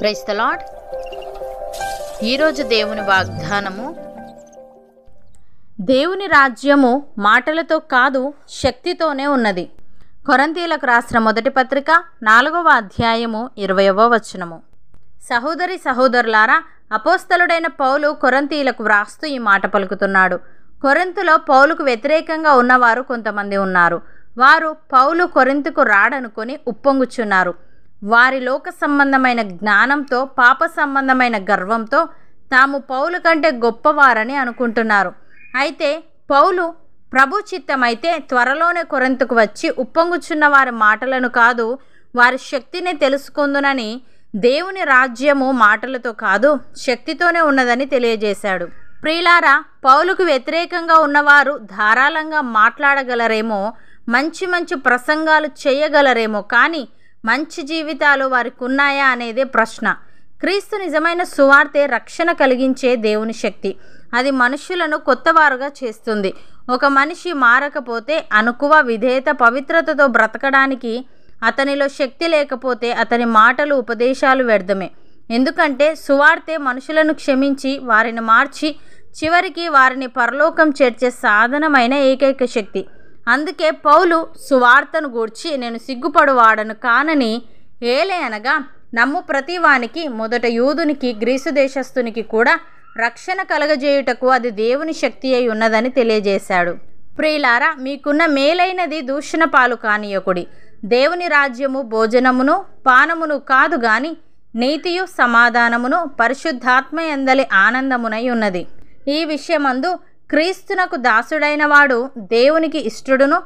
praise the Lord ఈరోజు దేవుని వాగ్దానము దేవుని రాజ్యము మాటలతో కాదు శక్తితోనే ఉన్నది కొరంతీలకు రాసిన మొదటి పత్రిక నాలుగవ అధ్యాయము ఇరవయవ వచనము సహోదరి సహోదరులారా అపోస్తలుడైన పౌలు కొరంతీలకు వ్రాస్తూ ఈ మాట పలుకుతున్నాడు కొరంతులో పౌలుకు వ్యతిరేకంగా ఉన్నవారు కొంతమంది ఉన్నారు వారు పౌలు కొరింతకు రాడనుకొని ఉప్పొంగుచున్నారు వారి లోక సంబంధమైన జ్ఞానంతో పాప సంబంధమైన గర్వంతో తాము పౌలు కంటే గొప్పవారని అనుకుంటున్నారు అయితే పౌలు ప్రభు చిత్తమైతే త్వరలోనే కొరంతకు వచ్చి ఉప్పొంగుచున్న వారి మాటలను కాదు వారి శక్తిని తెలుసుకుందునని దేవుని రాజ్యము మాటలతో కాదు శక్తితోనే ఉన్నదని తెలియజేశాడు ప్రియులారా పౌలుకు వ్యతిరేకంగా ఉన్నవారు ధారాళంగా మాట్లాడగలరేమో మంచి మంచి ప్రసంగాలు చేయగలరేమో కానీ మంచి జీవితాలు వారికి ఉన్నాయా అనేది ప్రశ్న క్రీస్తు నిజమైన సువార్తే రక్షణ కలిగించే దేవుని శక్తి అది మనుషులను కొత్తవారుగా చేస్తుంది ఒక మనిషి మారకపోతే అనుకువ విధేయత పవిత్రతతో బ్రతకడానికి అతనిలో శక్తి లేకపోతే అతని మాటలు ఉపదేశాలు వ్యర్థమే ఎందుకంటే సువార్తే మనుషులను క్షమించి వారిని మార్చి చివరికి వారిని పరలోకం చేర్చే సాధనమైన ఏకైక శక్తి అందుకే పౌలు సువార్తను గూర్చి నేను సిగ్గుపడువాడను కానని ఏలే అనగా నమ్ము ప్రతివానికి మొదట యూదునికి గ్రీసు దేశస్థునికి కూడా రక్షణ కలగజేయుటకు అది దేవుని శక్తి అయి ఉన్నదని తెలియజేశాడు ప్రియులారా మీకున్న మేలైనది దూషణ పాలు కానియకుడి దేవుని రాజ్యము భోజనమును పానమును కాదు గాని నీతియు సమాధానమును పరిశుద్ధాత్మ ఎందలి ఆనందమునై ఉన్నది ఈ విషయమందు క్రీస్తునకు దాసుడైన వాడు దేవునికి ఇష్టడును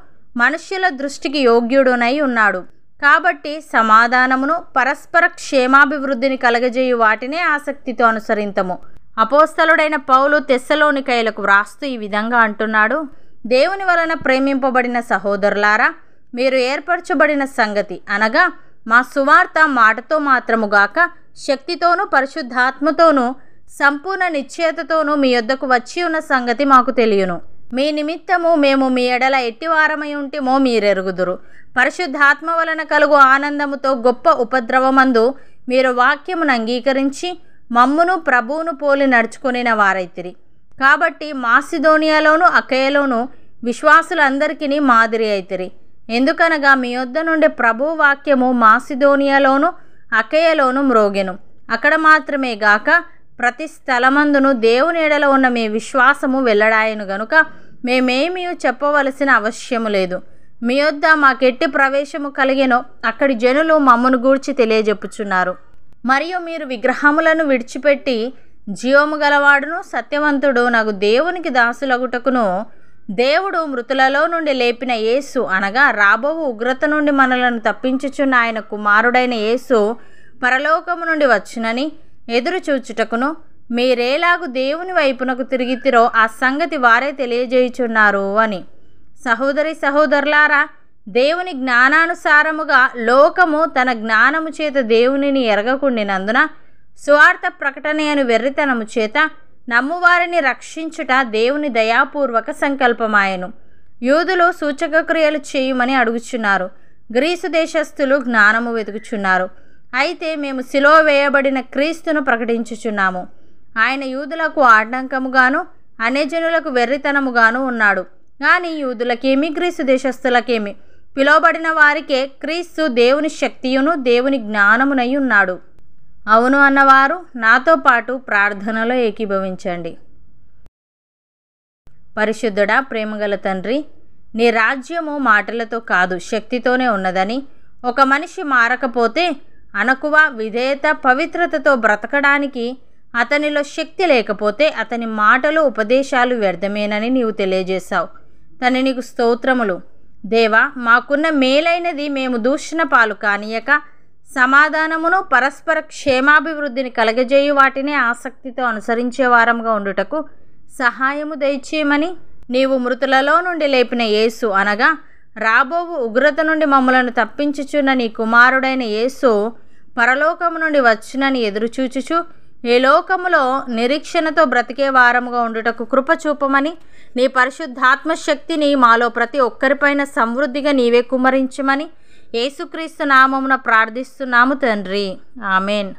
మనుష్యుల దృష్టికి యోగ్యుడునై ఉన్నాడు కాబట్టి సమాధానమును పరస్పర క్షేమాభివృద్ధిని కలగజేయు వాటినే ఆసక్తితో అనుసరింతము అపోస్తలుడైన పౌలు తెస్సలోనికైలకు వ్రాస్తూ ఈ విధంగా అంటున్నాడు దేవుని వలన ప్రేమింపబడిన సహోదరులారా మీరు ఏర్పరచబడిన సంగతి అనగా మా సువార్త మాటతో మాత్రముగాక శక్తితోనూ పరిశుద్ధాత్మతోనూ సంపూర్ణ నిశ్చేతతోనూ మీ యొద్దకు వచ్చి ఉన్న సంగతి మాకు తెలియను మీ నిమిత్తము మేము మీ ఎడల ఎట్టివారమై ఉంటేమో మీరెరుగుదురు పరిశుద్ధాత్మ వలన కలుగు ఆనందముతో గొప్ప ఉపద్రవమందు మీరు వాక్యమును అంగీకరించి మమ్మును ప్రభువును పోలి నడుచుకునిన వారైతిరి కాబట్టి మాసిదోనియాలోను అకయలోను విశ్వాసులందరికీ మాదిరి అయితిరి ఎందుకనగా మీ వద్ద నుండి ప్రభు వాక్యము మాసిదోనియాలోను అకయలోను మ్రోగెను అక్కడ మాత్రమే గాక ప్రతి స్థలమందును దేవుని ఎడల ఉన్న మీ విశ్వాసము వెళ్ళడాయను గనుక మేమేమీ చెప్పవలసిన అవశ్యము లేదు మీ యొద్ద మాకెట్టి ప్రవేశము కలిగినో అక్కడి జనులు మమ్మను గూర్చి తెలియజెప్పుచున్నారు మరియు మీరు విగ్రహములను విడిచిపెట్టి జీవము గలవాడును సత్యవంతుడు నాకు దేవునికి దాసులగుటకును దేవుడు మృతులలో నుండి లేపిన యేసు అనగా రాబోవు ఉగ్రత నుండి మనలను తప్పించుచున్న ఆయన కుమారుడైన యేసు పరలోకము నుండి వచ్చునని ఎదురుచూచుటకును మీరేలాగు దేవుని వైపునకు తిరిగితిరో ఆ సంగతి వారే తెలియజేయుచున్నారు అని సహోదరి సహోదరులారా దేవుని జ్ఞానానుసారముగా లోకము తన జ్ఞానము చేత దేవునిని ఎరగకుండినందున స్వార్థ ప్రకటన అని వెర్రితనము చేత నమ్మువారిని రక్షించుట దేవుని దయాపూర్వక సంకల్పమాయను యూదులు సూచక క్రియలు చేయమని అడుగుచున్నారు గ్రీసు దేశస్థులు జ్ఞానము వెతుకుచున్నారు అయితే మేము శిలో వేయబడిన క్రీస్తును ప్రకటించుచున్నాము ఆయన యూదులకు ఆటంకముగాను అనేజనులకు వెర్రితనముగాను ఉన్నాడు కానీ యూదులకేమి క్రీస్తు దేశస్థులకేమి పిలువబడిన వారికే క్రీస్తు దేవుని శక్తియును దేవుని జ్ఞానమునై ఉన్నాడు అవును అన్నవారు నాతో పాటు ప్రార్థనలో ఏకీభవించండి పరిశుద్ధుడా ప్రేమగల తండ్రి నీ రాజ్యము మాటలతో కాదు శక్తితోనే ఉన్నదని ఒక మనిషి మారకపోతే అనకువ విధేయత పవిత్రతతో బ్రతకడానికి అతనిలో శక్తి లేకపోతే అతని మాటలు ఉపదేశాలు వ్యర్థమేనని నీవు తెలియజేశావు తన నీకు స్తోత్రములు దేవా మాకున్న మేలైనది మేము దూషణ పాలు కానియక సమాధానమును పరస్పర క్షేమాభివృద్ధిని కలగజేయు వాటినే ఆసక్తితో అనుసరించే వారంగా ఉండుటకు సహాయము దయచేయమని నీవు మృతులలో నుండి లేపిన యేసు అనగా రాబోవు ఉగ్రత నుండి మమ్మలను తప్పించుచున్న నీ కుమారుడైన యేసు పరలోకము నుండి వచ్చునని ఎదురుచూచుచు ఈ లోకములో నిరీక్షణతో బ్రతికే వారముగా ఉండుటకు కృప చూపమని నీ పరిశుద్ధాత్మ శక్తిని మాలో ప్రతి ఒక్కరిపైన సమృద్ధిగా నీవే కుమరించమని యేసుక్రీస్తు నామమున ప్రార్థిస్తున్నాము తండ్రి ఆమెన్